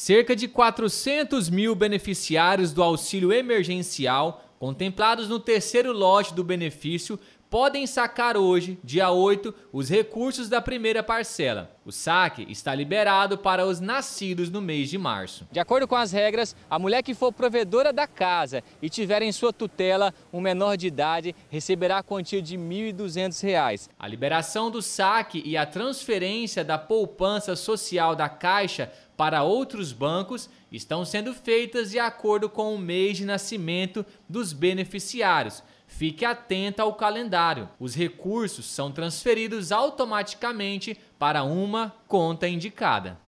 Cerca de 400 mil beneficiários do auxílio emergencial, contemplados no terceiro lote do benefício, podem sacar hoje, dia 8, os recursos da primeira parcela. O saque está liberado para os nascidos no mês de março. De acordo com as regras, a mulher que for provedora da casa e tiver em sua tutela um menor de idade receberá a quantia de R$ 1.200. A liberação do saque e a transferência da poupança social da Caixa para outros bancos estão sendo feitas de acordo com o mês de nascimento dos beneficiários Fique atento ao calendário. Os recursos são transferidos automaticamente para uma conta indicada.